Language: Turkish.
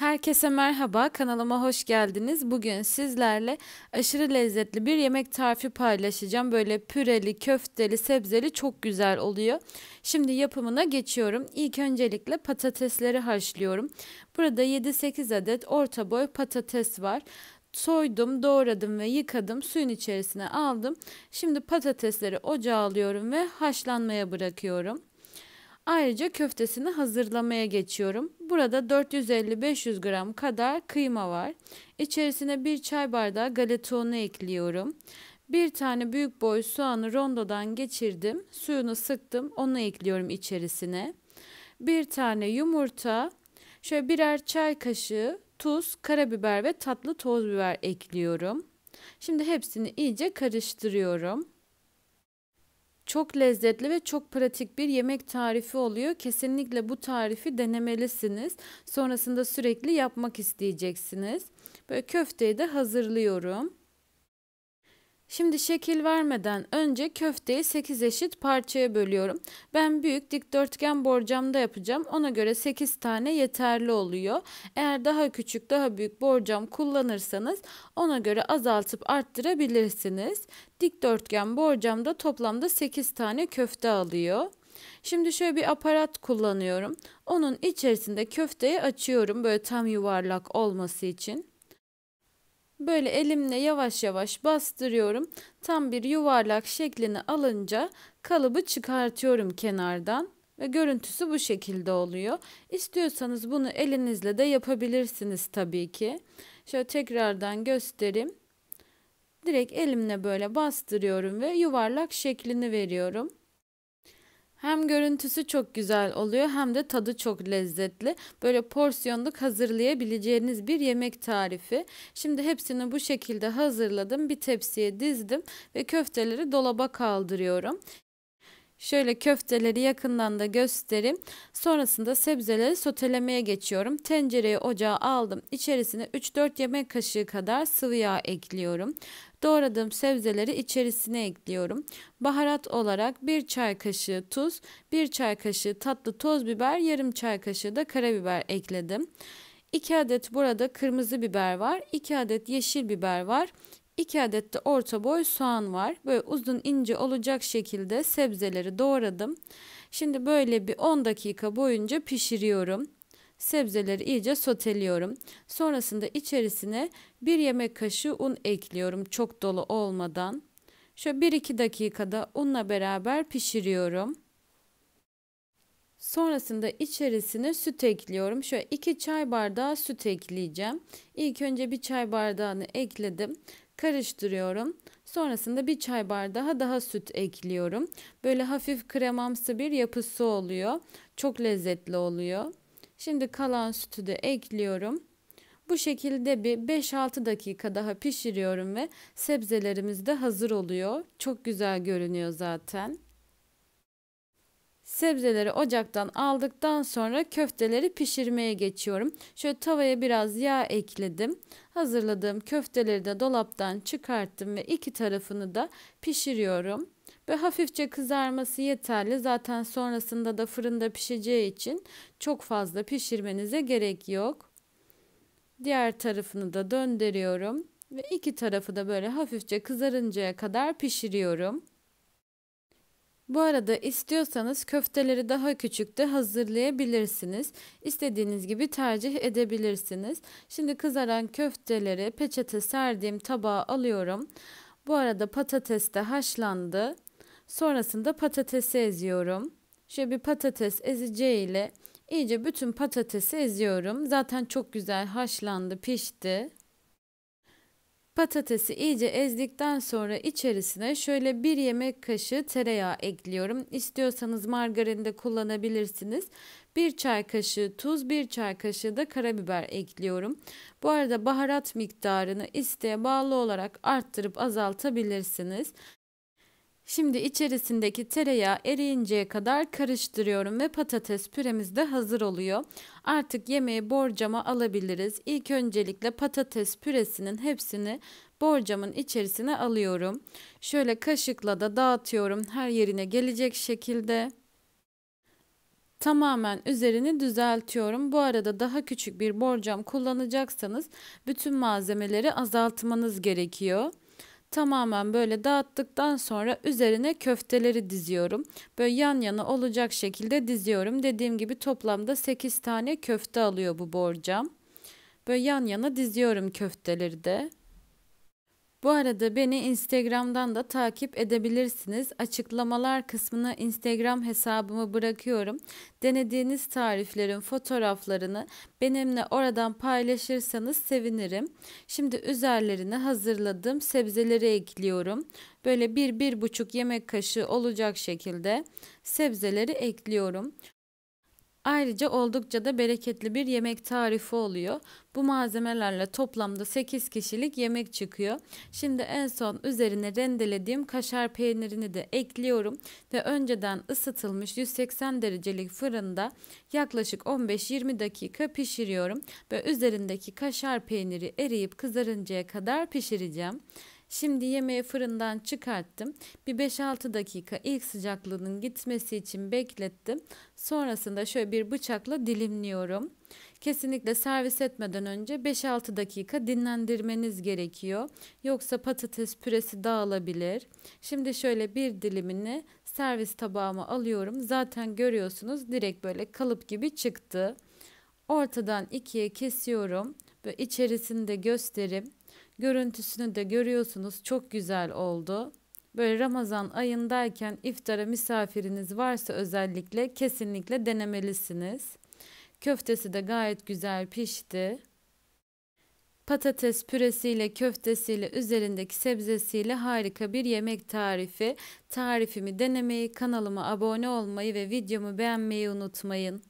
Herkese merhaba, kanalıma hoş geldiniz. Bugün sizlerle aşırı lezzetli bir yemek tarifi paylaşacağım. Böyle püreli, köfteli, sebzeli çok güzel oluyor. Şimdi yapımına geçiyorum. İlk öncelikle patatesleri haşlıyorum. Burada 7-8 adet orta boy patates var. Soydum, doğradım ve yıkadım. Suyun içerisine aldım. Şimdi patatesleri ocağa alıyorum ve haşlanmaya bırakıyorum. Ayrıca köftesini hazırlamaya geçiyorum. Burada 450-500 gram kadar kıyma var. İçerisine bir çay bardağı galeta unu ekliyorum. Bir tane büyük boy soğanı rondodan geçirdim. Suyunu sıktım. Onu ekliyorum içerisine. Bir tane yumurta, şöyle birer çay kaşığı tuz, karabiber ve tatlı toz biber ekliyorum. Şimdi hepsini iyice karıştırıyorum. Çok lezzetli ve çok pratik bir yemek tarifi oluyor. Kesinlikle bu tarifi denemelisiniz. Sonrasında sürekli yapmak isteyeceksiniz. Böyle köfteyi de hazırlıyorum. Şimdi şekil vermeden önce köfteyi 8 eşit parçaya bölüyorum. Ben büyük dikdörtgen borcamda yapacağım. Ona göre 8 tane yeterli oluyor. Eğer daha küçük daha büyük borcam kullanırsanız ona göre azaltıp arttırabilirsiniz. Dikdörtgen borcamda toplamda 8 tane köfte alıyor. Şimdi şöyle bir aparat kullanıyorum. Onun içerisinde köfteyi açıyorum böyle tam yuvarlak olması için böyle elimle yavaş yavaş bastırıyorum. Tam bir yuvarlak şeklini alınca kalıbı çıkartıyorum kenardan ve görüntüsü bu şekilde oluyor. İstiyorsanız bunu elinizle de yapabilirsiniz tabii ki. Şöyle tekrardan göstereyim. Direkt elimle böyle bastırıyorum ve yuvarlak şeklini veriyorum. Hem görüntüsü çok güzel oluyor hem de tadı çok lezzetli. Böyle porsiyonluk hazırlayabileceğiniz bir yemek tarifi. Şimdi hepsini bu şekilde hazırladım. Bir tepsiye dizdim ve köfteleri dolaba kaldırıyorum. Şöyle köfteleri yakından da göstereyim. Sonrasında sebzeleri sotelemeye geçiyorum. Tencereyi ocağa aldım. İçerisine 3-4 yemek kaşığı kadar sıvı yağ ekliyorum. Doğradığım sebzeleri içerisine ekliyorum. Baharat olarak 1 çay kaşığı tuz, 1 çay kaşığı tatlı toz biber, yarım çay kaşığı da karabiber ekledim. 2 adet burada kırmızı biber var, 2 adet yeşil biber var, 2 adet de orta boy soğan var. Böyle uzun ince olacak şekilde sebzeleri doğradım. Şimdi böyle bir 10 dakika boyunca pişiriyorum. Sebzeleri iyice soteliyorum. Sonrasında içerisine 1 yemek kaşığı un ekliyorum çok dolu olmadan. Şöyle 1-2 dakikada unla beraber pişiriyorum. Sonrasında içerisine süt ekliyorum. Şöyle 2 çay bardağı süt ekleyeceğim. İlk önce bir çay bardağını ekledim karıştırıyorum. Sonrasında bir çay bardağı daha süt ekliyorum. Böyle hafif kremamsı bir yapısı oluyor. Çok lezzetli oluyor. Şimdi kalan sütü de ekliyorum. Bu şekilde bir 5-6 dakika daha pişiriyorum ve sebzelerimiz de hazır oluyor. Çok güzel görünüyor zaten. Sebzeleri ocaktan aldıktan sonra köfteleri pişirmeye geçiyorum. Şöyle tavaya biraz yağ ekledim. Hazırladığım köfteleri de dolaptan çıkarttım ve iki tarafını da pişiriyorum. Ve hafifçe kızarması yeterli. Zaten sonrasında da fırında pişeceği için çok fazla pişirmenize gerek yok. Diğer tarafını da döndürüyorum ve iki tarafı da böyle hafifçe kızarıncaya kadar pişiriyorum. Bu arada istiyorsanız köfteleri daha küçük de hazırlayabilirsiniz. İstediğiniz gibi tercih edebilirsiniz. Şimdi kızaran köfteleri peçete serdiğim tabağa alıyorum. Bu arada patates de haşlandı. Sonrasında patatesi eziyorum. Şöyle bir patates ezeceğiyle iyice bütün patatesi eziyorum. Zaten çok güzel haşlandı, pişti. Patatesi iyice ezdikten sonra içerisine şöyle bir yemek kaşığı tereyağı ekliyorum. İstiyorsanız margarin de kullanabilirsiniz. Bir çay kaşığı tuz, bir çay kaşığı da karabiber ekliyorum. Bu arada baharat miktarını isteğe bağlı olarak arttırıp azaltabilirsiniz. Şimdi içerisindeki tereyağı eriyinceye kadar karıştırıyorum ve patates püremiz de hazır oluyor. Artık yemeği borcama alabiliriz. İlk öncelikle patates püresinin hepsini borcamın içerisine alıyorum. Şöyle kaşıkla da dağıtıyorum her yerine gelecek şekilde. Tamamen üzerini düzeltiyorum. Bu arada daha küçük bir borcam kullanacaksanız bütün malzemeleri azaltmanız gerekiyor tamamen böyle dağıttıktan sonra üzerine köfteleri diziyorum. Böyle yan yana olacak şekilde diziyorum. Dediğim gibi toplamda 8 tane köfte alıyor bu borcam. Böyle yan yana diziyorum köfteleri de. Bu arada beni Instagram'dan da takip edebilirsiniz. Açıklamalar kısmına Instagram hesabımı bırakıyorum. Denediğiniz tariflerin fotoğraflarını benimle oradan paylaşırsanız sevinirim. Şimdi üzerlerine hazırladığım sebzeleri ekliyorum. Böyle 1-1,5 yemek kaşığı olacak şekilde sebzeleri ekliyorum. Ayrıca oldukça da bereketli bir yemek tarifi oluyor. Bu malzemelerle toplamda 8 kişilik yemek çıkıyor. Şimdi en son üzerine rendelediğim kaşar peynirini de ekliyorum ve önceden ısıtılmış 180 derecelik fırında yaklaşık 15-20 dakika pişiriyorum ve üzerindeki kaşar peyniri eriyip kızarıncaya kadar pişireceğim. Şimdi yemeği fırından çıkarttım. Bir 5-6 dakika ilk sıcaklığının gitmesi için beklettim. Sonrasında şöyle bir bıçakla dilimliyorum. Kesinlikle servis etmeden önce 5-6 dakika dinlendirmeniz gerekiyor. Yoksa patates püresi dağılabilir. Şimdi şöyle bir dilimini servis tabağıma alıyorum. Zaten görüyorsunuz direkt böyle kalıp gibi çıktı. Ortadan ikiye kesiyorum. Ve içerisinde gösterim Görüntüsünü de görüyorsunuz. Çok güzel oldu. Böyle Ramazan ayındayken iftara misafiriniz varsa özellikle kesinlikle denemelisiniz. Köftesi de gayet güzel pişti. Patates püresiyle, köftesiyle, üzerindeki sebzesiyle harika bir yemek tarifi. Tarifimi denemeyi, kanalıma abone olmayı ve videomu beğenmeyi unutmayın.